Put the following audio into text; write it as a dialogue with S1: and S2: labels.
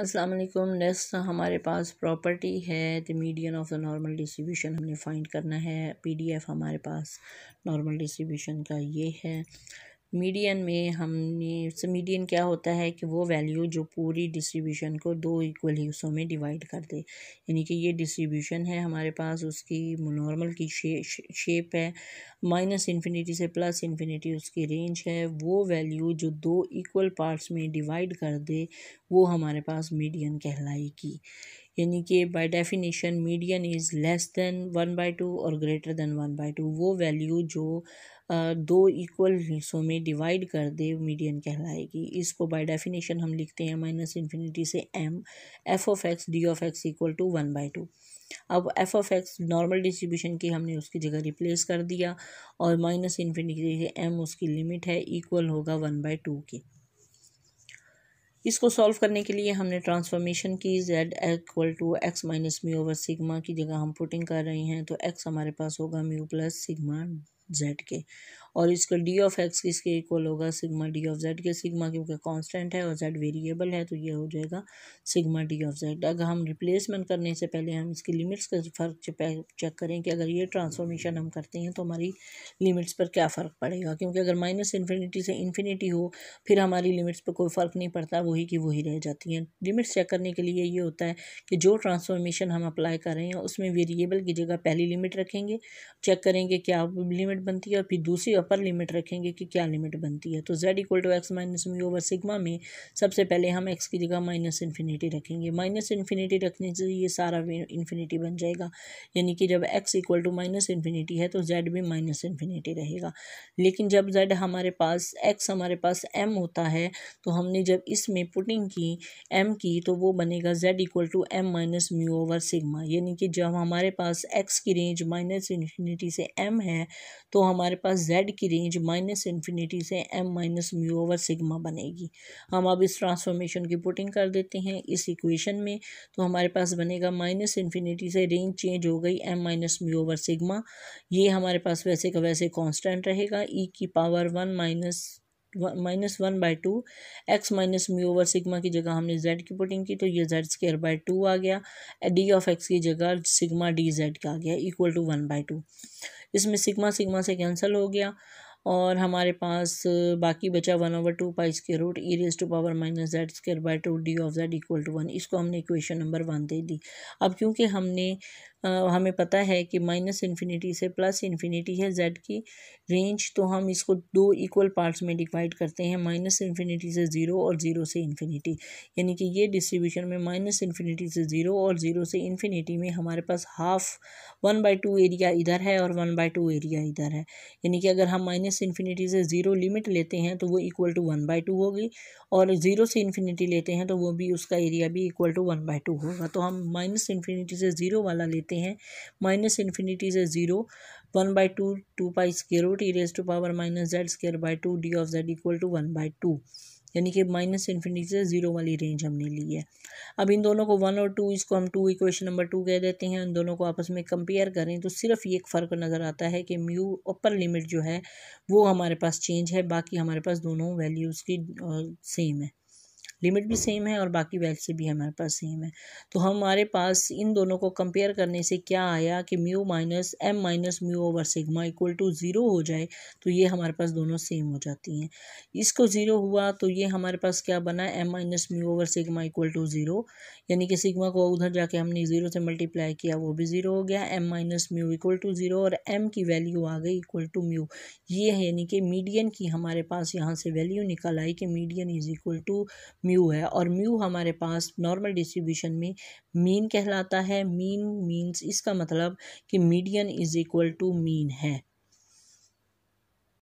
S1: अस्सलाम वालेकुम नेक्स्ट हमारे पास प्रॉपर्टी है the median of the normal distribution हमने फाइंड करना है पीडीएफ हमारे पास नॉर्मल डिस्ट्रीब्यूशन का ये है मीडियन में हमने मीडियन क्या होता है कि वो वैल्यू जो पूरी डिस्ट्रीब्यूशन को दो इक्वल हिस्सों में डिवाइड कर दे यानी कि ये डिस्ट्रीब्यूशन है हमारे पास उसकी नॉर्मल की शे, शे, शेप है माइनस इन्फिनिटी से प्लस इन्फिनिटी उसकी रेंज है वो वैल्यू जो दो इक्वल पार्ट्स में डिवाइड कर दे वो हमारे पास मीडियन कहलाएगी यानी कि by definition median is less than one by two और greater than one by two वो वैल्यू जो दो इक्वल हिस्सों में डिवाइड कर दे मीडियन कहलाएगी इसको बाय डेफिनेशन हम लिखते हैं माइनस इन्फिनिटी से M F of X D of X equal to one by two अब F of X normal distribution की हमने उसकी जगह रिप्लेस कर दिया और माइनस इन्फिनिटी से एम उसकी लिमिट है इक्वल होगा वन बाई टू की इसको सॉल्व करने के लिए हमने ट्रांसफॉर्मेशन की Z equal to X minus mu over sigma की जगह हम पुटिंग कर रहे हैं तो एक्स हमारे पास होगा म्यू प्लस सिग्मा जेड के और इसका डी ऑफ एक्स किसके इक्वल होगा सिग्मा डी ऑफ जेड के सिग्मा क्योंकि कांस्टेंट है और जेड वेरिएबल है तो ये हो जाएगा सिग्मा डी ऑफ जेड अगर हम रिप्लेसमेंट करने से पहले हम इसकी लिमिट्स का फ़र्क चेक करें कि अगर ये ट्रांसफॉर्मेशन हम करते हैं तो हमारी लिमिट्स पर क्या फ़र्क पड़ेगा क्योंकि अगर माइनस इन्फिनिटी से इन्फिनिटी हो फिर हमारी लिमिट्स पर कोई फ़र्क नहीं पड़ता वही की वही रह जाती हैं लिमिट्स चेक करने के लिए ये होता है कि जो ट्रांसफॉर्मेशन हम अप्लाई कर रहे हैं उसमें वेरिएबल की जगह पहली लिमिट रखेंगे चेक करेंगे क्या लिमिट बनती है और फिर दूसरी अपर लिमिट रखेंगे कि क्या लिमिट बनती है तो Z equal to X minus V over sigma में सबसे पहले हम एक्स की जगह माइनस इन्फिनिटी रखेंगे माइनस इन्फिनिटी रखने से ये सारा इन्फिनिटी बन जाएगा यानी कि जब X equal to minus infinity है तो जेड भी माइनस इन्फिनिटी रहेगा लेकिन जब जेड हमारे पास एक्स हमारे पास एम होता है तो हमने जब इसमें पुटिंग की एम की तो वो बनेगा Z equal to M minus mu over sigma यानी कि जब हमारे पास एक्स की रेंज माइनस इन्फिनिटी से एम है तो हमारे पास जेड जेड की रेंज माइनस इन्फिनिटी से M minus mu over sigma बनेगी हम अब इस ट्रांसफॉर्मेशन की पुटिंग कर देते हैं इस इक्वेशन में तो हमारे पास बनेगा माइनस इन्फिनिटी से रेंज चेंज हो गई M minus mu over sigma ये हमारे पास वैसे का वैसे कॉन्स्टेंट रहेगा ई e की power one minus minus one by two X minus mu over sigma की जगह हमने जेड की पुटिंग की तो ये जेड स्केयर बाय टू आ गया डी ऑफ एक्स की जगह सिग्मा डी जेड का आ गया equal to one by two इसमें सिग्मा सिग्मा से कैंसिल हो गया और हमारे पास बाकी बचा one over two pi square root e raise to power minus Z square by two D of Z equal to one इसको हमने इक्वेशन नंबर वन दे दी अब क्योंकि हमने हमें पता है कि माइनस इन्फिनिटी से प्लस इन्फिनिटी है जेड की रेंज तो हम इसको दो इक्वल पार्ट्स में डिवाइड करते हैं माइनस इन्फिनिटी से ज़ीरो और ज़ीरो से इन्फिनिटी यानी कि ये डिस्ट्रीब्यूशन में माइनस इन्फिनिटी से ज़ीरो और ज़ीरो से इन्फिनिटी में हमारे पास half one by two area इधर है और वन बाई टू एरिया इधर है यानी कि अगर हम माइनस इन्फिनिटी से ज़ीरो लिमिट लेते हैं तो वो equal to one by two होगी और ज़ीरो से इन्फिनिटी लेते हैं तो वो भी उसका एरिया भी equal to one by two होगा तो हम माइनस इन्फिनिटी से ज़ीरो वाला लेते सकते हैं माइनस इन्फिनिटी से zero one by two two pi square root e raise to power minus Z square by two D of Z equal to one by two यानी कि माइनस इन्फिनिटी से zero वाली range हमने ली है अब इन दोनों को वन और टू इसको हम टू इक्वेशन नंबर टू कह देते हैं इन दोनों को आपस में कंपेयर करें तो सिर्फ ये एक फ़र्क नज़र आता है कि म्यू अपर लिमिट जो है वो हमारे पास चेंज है बाकी हमारे पास दोनों वैल्यूज़ की सेम है लिमिट भी सेम है और बाकी वैल्यू भी हमारे पास सेम है तो हमारे पास इन दोनों को कंपेयर करने से क्या आया कि mu minus M minus mu over sigma equal to zero हो जाए तो ये हमारे पास दोनों सेम हो जाती हैं इसको ज़ीरो हुआ तो ये हमारे पास क्या बना M minus mu over sigma equal to zero यानी कि सिग्मा को उधर जाके हमने ज़ीरो से मल्टीप्लाई किया वो भी ज़ीरो हो गया M minus mu equal to zero और एम की वैल्यू आ गई इक्वल टू म्यू ये है यानी कि मीडियन की हमारे पास यहाँ से वैल्यू निकल आई कि median is equal to mu है और म्यू हमारे पास नॉर्मल डिस्ट्रीब्यूशन में मीन कहलाता है मीन मीन्स इसका मतलब कि median is equal to mean है